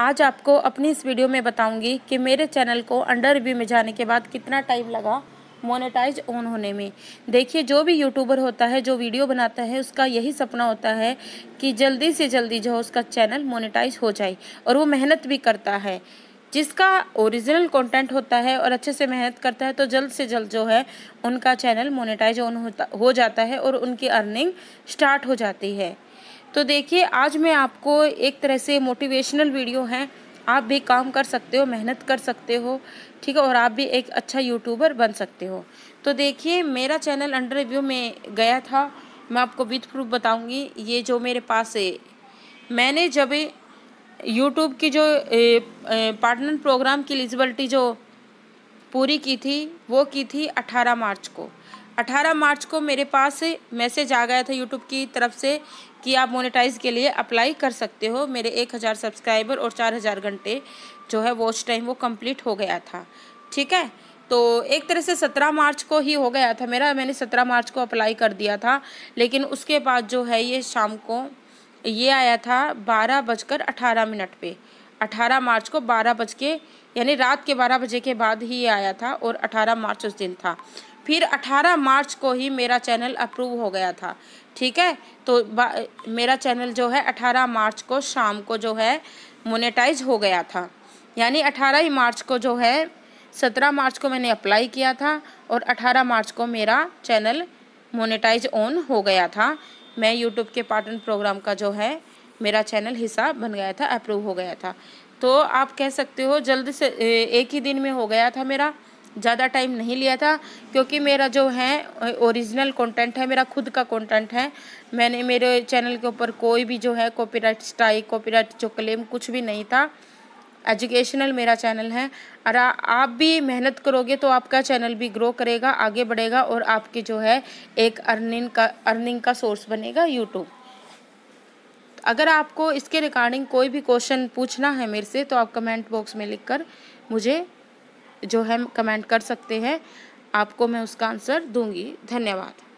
आज आपको अपनी इस वीडियो में बताऊंगी कि मेरे चैनल को अंडर रिव्यू में जाने के बाद कितना टाइम लगा मोनेटाइज ऑन होने में देखिए जो भी यूट्यूबर होता है जो वीडियो बनाता है उसका यही सपना होता है कि जल्दी से जल्दी जो उसका चैनल मोनेटाइज हो जाए और वो मेहनत भी करता है जिसका ओरिजिनल कंटेंट होता है और अच्छे से मेहनत करता है तो जल्द से जल्द जो है उनका चैनल मोनेटाइज ऑन होता हो जाता है और उनकी अर्निंग स्टार्ट हो जाती है तो देखिए आज मैं आपको एक तरह से मोटिवेशनल वीडियो है आप भी काम कर सकते हो मेहनत कर सकते हो ठीक है और आप भी एक अच्छा यूट्यूबर बन सकते हो तो देखिए मेरा चैनल अंडर रिव्यू में गया था मैं आपको विथ प्रूफ बताऊंगी ये जो मेरे पास है मैंने जब यूट्यूब की जो पार्टनर प्रोग्राम की एलिजिबलिटी जो पूरी की थी वो की थी 18 मार्च को 18 मार्च को मेरे पास मैसेज आ गया था यूट्यूब की तरफ से कि आप मोनेटाइज के लिए अप्लाई कर सकते हो मेरे 1000 सब्सक्राइबर और 4000 घंटे जो है वॉच टाइम वो कंप्लीट हो गया था ठीक है तो एक तरह से सत्रह मार्च को ही हो गया था मेरा मैंने सत्रह मार्च को अप्लाई कर दिया था लेकिन उसके बाद जो है ये शाम को ये आया था बारह बजकर अठारह मिनट पे अठारह मार्च को बारह बज के यानी रात के बारह बजे के बाद ही ये आया था और अठारह मार्च उस दिन था फिर 18 मार्च को ही मेरा चैनल अप्रूव हो गया था ठीक है तो मेरा चैनल जो है 18 मार्च को शाम को जो है मोनेटाइज हो गया था यानी 18 ही मार्च को जो है 17 मार्च को मैंने अप्लाई किया था और 18 मार्च को मेरा चैनल मोनेटाइज ऑन हो गया था मैं यूट्यूब के पार्टन प्रोग्राम का जो है मेरा चैनल हिस्सा बन गया था अप्रूव हो गया था तो आप कह सकते हो जल्द से एक ही दिन में हो गया था मेरा ज़्यादा टाइम नहीं लिया था क्योंकि मेरा जो है ओरिजिनल कंटेंट है मेरा खुद का कंटेंट है मैंने मेरे चैनल के ऊपर कोई भी जो है कॉपीराइट स्ट्राइक कॉपीराइट जो क्लेम कुछ भी नहीं था एजुकेशनल मेरा चैनल है और आप भी मेहनत करोगे तो आपका चैनल भी ग्रो करेगा आगे बढ़ेगा और आपके जो है एक अर्निंग का अर्निंग का सोर्स बनेगा यूट्यूब अगर आपको इसके रिगार्डिंग कोई भी क्वेश्चन पूछना है मेरे से तो आप कमेंट बॉक्स में लिखकर मुझे जो है कमेंट कर सकते हैं आपको मैं उसका आंसर दूंगी धन्यवाद